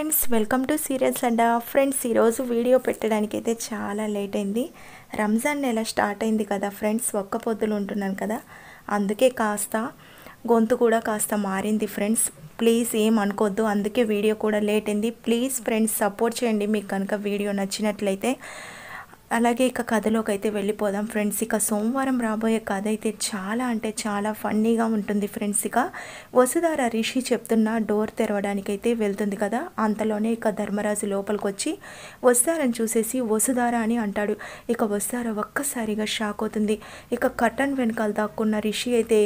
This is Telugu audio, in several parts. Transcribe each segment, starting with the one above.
friends welcome to serials and friends ఈరోజు వీడియో పెట్టడానికి అయితే చాలా లేట్ అయింది రంజాన్ నెల స్టార్ట్ అయింది కదా ఫ్రెండ్స్ ఒక్క పొద్దులు ఉంటున్నాను కదా అందుకే కాస్త గొంతు కూడా కాస్త మారింది ఫ్రెండ్స్ ప్లీజ్ ఏం అనుకోద్దు అందుకే వీడియో కూడా లేట్ అయింది ప్లీజ్ ఫ్రెండ్స్ సపోర్ట్ చేయండి మీకు కనుక వీడియో నచ్చినట్లయితే అలాగే ఇక కథలోకి అయితే వెళ్ళిపోదాం ఫ్రెండ్స్ ఇక సోమవారం రాబోయే కథ అయితే చాలా అంటే చాలా ఫన్నీగా ఉంటుంది ఫ్రెండ్స్ ఇక వసుధార రిషి చెప్తున్న డోర్ తెరవడానికైతే వెళ్తుంది కదా అంతలోనే ఇక ధర్మరాజు లోపలికి వచ్చి వసుధారని చూసేసి వసుధార అని అంటాడు ఇక వసుధార ఒక్కసారిగా షాక్ అవుతుంది ఇక కటన్ వెనకాల దాక్కున్న రిషి అయితే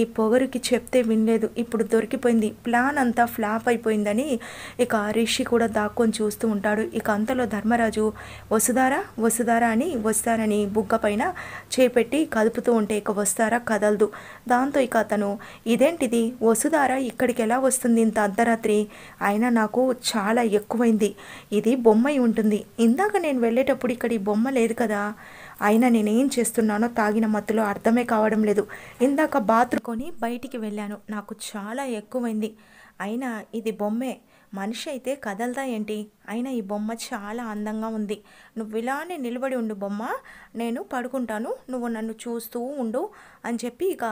ఈ పొగరుకి చెప్తే వినలేదు ఇప్పుడు దొరికిపోయింది ప్లాన్ అంతా ఫ్లాప్ అయిపోయిందని ఇక రిషి కూడా దాక్కొని చూస్తూ ఉంటాడు ఇక అంతలో ధర్మరాజు వసుధార వసు వస్తుందారా అని వస్తారని బుగ్గ పైన చేపెట్టి కదుపుతూ ఉంటే ఇక వస్తారా కదలదు దాంతో ఇక అతను ఇదేంటిది వసుదారా ఇక్కడికి ఎలా వస్తుంది ఇంత అర్ధరాత్రి అయినా నాకు చాలా ఎక్కువైంది ఇది బొమ్మై ఉంటుంది ఇందాక నేను వెళ్ళేటప్పుడు ఇక్కడ ఈ బొమ్మ లేదు కదా అయినా నేనేం చేస్తున్నానో తాగిన మత్తులో అర్థమే కావడం లేదు ఇందాక బాత్రూమ్ కొని బయటికి వెళ్ళాను నాకు చాలా ఎక్కువైంది అయినా ఇది బొమ్మే మనిషి అయితే కదలదా ఏంటి అయినా ఈ బొమ్మ చాలా అందంగా ఉంది నువ్వు ఇలానే నిలబడి ఉండు బొమ్మ నేను పడుకుంటాను నువ్వు నన్ను చూస్తూ ఉండు అని చెప్పి ఇక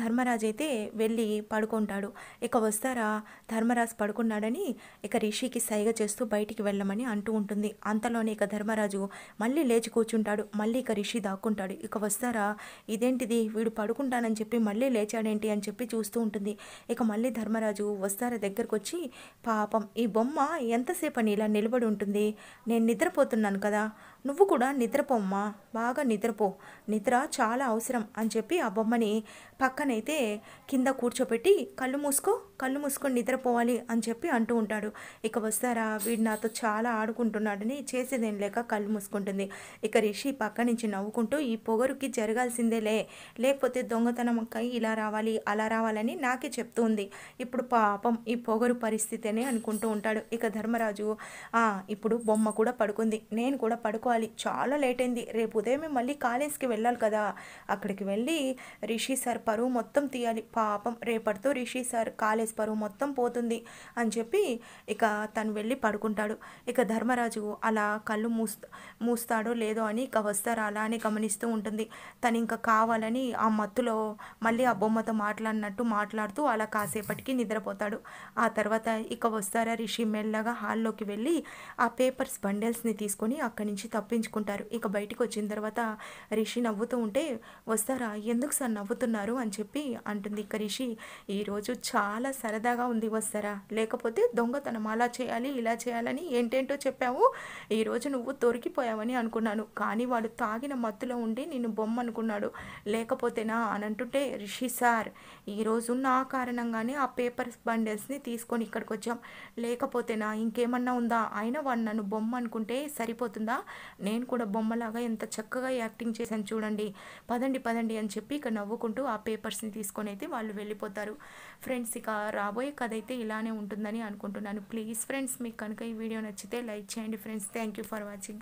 ధర్మరాజు అయితే వెళ్ళి పడుకుంటాడు ఇక వస్తారా ధర్మరాజు పడుకున్నాడని ఇక రిషికి సైగ చేస్తూ బయటికి వెళ్ళమని అంటూ ఉంటుంది అంతలోనే ఇక ధర్మరాజు మళ్ళీ లేచి కూర్చుంటాడు మళ్ళీ ఇక రిషి దాక్కుంటాడు ఇక వస్తారా ఇదేంటిది వీడు పడుకుంటానని చెప్పి మళ్ళీ లేచాడేంటి అని చెప్పి చూస్తూ ఉంటుంది ఇక మళ్ళీ ధర్మరాజు వస్తారా దగ్గరకు వచ్చి పాప పాపం ఈ బొమ్మ ఎంతసేపని ఇలా నిలబడి ఉంటుంది నేను నిద్రపోతున్నాను కదా నువ్వు కూడా నిద్రపోమ్మా బాగా నిద్రపో నిద్ర చాలా అవసరం అని చెప్పి ఆ బొమ్మని పక్కనైతే కింద కూర్చోపెట్టి కళ్ళు మూసుకో కళ్ళు మూసుకొని నిద్రపోవాలి అని చెప్పి అంటూ ఉంటాడు ఇక వస్తారా వీడు నాతో చాలా ఆడుకుంటున్నాడని చేసేదేం లేక కళ్ళు మూసుకుంటుంది ఇక రిషి పక్క నుంచి నవ్వుకుంటూ ఈ పొగరుకి జరగాల్సిందేలే లేకపోతే దొంగతనంకై ఇలా రావాలి అలా రావాలని నాకే చెప్తూ ఉంది ఇప్పుడు పాపం ఈ పొగరు పరిస్థితి అనుకుంటూ ఉంటాడు ఇక ధర్మరాజు ఇప్పుడు బొమ్మ కూడా పడుకుంది నేను కూడా పడుకోవాలి చేసుకోవాలి చాలా లేట్ అయింది రేపు ఉదయం మళ్ళీ కాలేజ్కి వెళ్ళాలి కదా అక్కడికి వెళ్ళి రిషి సార్ పరువు మొత్తం తీయాలి పాపం రేపటితో రిషి సార్ కాలేజ్ పరువు మొత్తం పోతుంది అని చెప్పి ఇక తను వెళ్ళి పడుకుంటాడు ఇక ధర్మరాజు అలా కళ్ళు మూస్ మూస్తాడో లేదో అని ఇక వస్తారా అలా అని గమనిస్తూ ఉంటుంది తను ఇంకా కావాలని ఆ మత్తులో మళ్ళీ ఆ బొమ్మతో మాట్లాడినట్టు మాట్లాడుతూ అలా కాసేపటికి నిద్రపోతాడు ఆ తర్వాత ఇక వస్తారా రిషి మెల్లగా హాల్లోకి వెళ్ళి ఆ పేపర్స్ బండెల్స్ని తీసుకొని అక్కడి నుంచి తప్పు తప్పించుకుంటారు ఇక బయటకు వచ్చిన తర్వాత రిషి నవ్వుతూ ఉంటే వస్తారా ఎందుకు సార్ నవ్వుతున్నారు అని చెప్పి అంటుంది ఇక రిషి ఈరోజు చాలా సరదాగా ఉంది వస్తారా లేకపోతే దొంగతనం అలా చేయాలి ఇలా చేయాలని ఏంటేంటో చెప్పావు ఈరోజు నువ్వు దొరికిపోయావని అనుకున్నాను కానీ వాడు తాగిన మత్తులో ఉండి నిన్ను బొమ్మ అనుకున్నాడు లేకపోతేనా అని అంటుంటే రిషి సార్ ఈరోజు నా కారణంగానే ఆ పేపర్ బండిల్స్ని తీసుకొని ఇక్కడికి వచ్చాం లేకపోతేనా ఇంకేమన్నా ఉందా అయినా వాడు నన్ను బొమ్మ అనుకుంటే సరిపోతుందా నేను కూడా బొమ్మలాగా ఎంత చక్కగా యాక్టింగ్ చేశాను చూడండి పదండి పదండి అని చెప్పి ఇక నవ్వుకుంటూ ఆ పేపర్స్ని తీసుకొని అయితే వాళ్ళు వెళ్ళిపోతారు ఫ్రెండ్స్ ఇక రాబోయే కథ అయితే ఇలానే ఉంటుందని అనుకుంటున్నాను ప్లీజ్ ఫ్రెండ్స్ మీకు కనుక ఈ వీడియో నచ్చితే లైక్ చేయండి friends thank you for watching